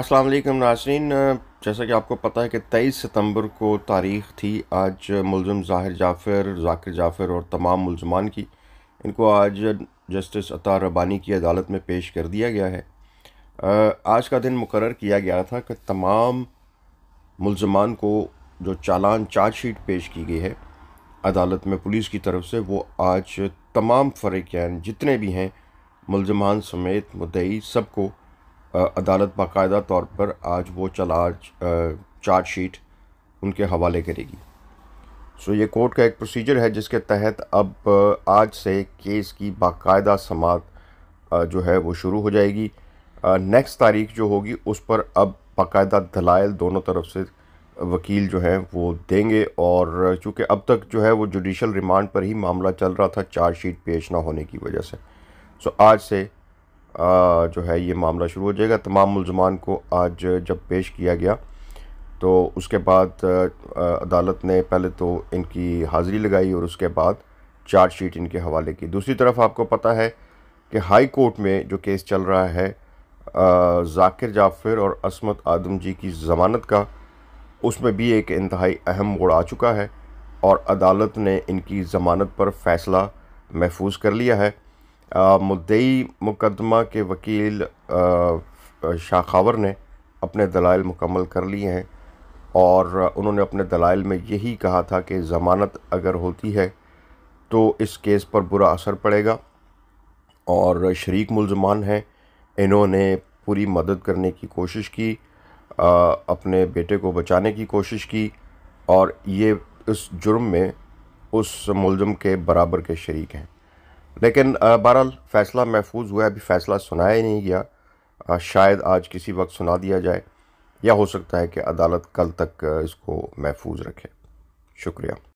अस्सलाम वालेकुम नासरीन जैसा कि आपको पता है कि तेईस सितंबर को तारीख थी आज मुलम जाहिर जाफिर जाकिर जाफिर और तमाम मुलजमान की इनको आज जस्टिस अता रबानी की अदालत में पेश कर दिया गया है आज का दिन मुकर किया गया था कि तमाम मुलजमान को जो चालान चार्ज शीट पेश की गई है अदालत में पुलिस की तरफ से वो आज तमाम फरीकैन जितने भी हैं मुलजमान समेत मुदई सबको अदालत बाकायदा तौर पर आज वो चार्ज चार्जशीट उनके हवाले करेगी सो ये कोर्ट का एक प्रोसीजर है जिसके तहत अब आज से केस की बाकायदा समात जो है वो शुरू हो जाएगी नेक्स्ट तारीख जो होगी उस पर अब बाकायदा दलाइल दोनों तरफ से वकील जो हैं वो देंगे और चूँकि अब तक जो है वो जुडिशल रिमांड पर ही मामला चल रहा था चार्जशीट पेश ना होने की वजह से सो आज से जो है ये मामला शुरू हो जाएगा तमाम मुलजमान को आज जब पेश किया गया तो उसके बाद अदालत ने पहले तो इनकी हाज़िरी लगाई और उसके बाद चार्जशीट इनके हवाले की दूसरी तरफ आपको पता है कि हाई कोर्ट में जो केस चल रहा है जाकिर जाफिर और असमत आदम जी की ज़मानत का उसमें भी एक इंतहाई अहम मोड़ आ चुका है और अदालत ने इनकी ज़मानत पर फ़ैसला महफूज कर लिया है मुद्दई मुकदमा के वकील शाखावर ने अपने दलाइल मुकम्मल कर लिए हैं और उन्होंने अपने दलाइल में यही कहा था कि ज़मानत अगर होती है तो इस केस पर बुरा असर पड़ेगा और शरीक मुलजमान हैं इन्होंने पूरी मदद करने की कोशिश की आ, अपने बेटे को बचाने की कोशिश की और ये इस जुर्म में उस मुलजम के बराबर के शरीक हैं लेकिन बहरहाल फ़ैसला महफूज हुआ अभी फ़ैसला सुनाया ही नहीं गया शायद आज किसी वक्त सुना दिया जाए या हो सकता है कि अदालत कल तक इसको महफूज रखे शुक्रिया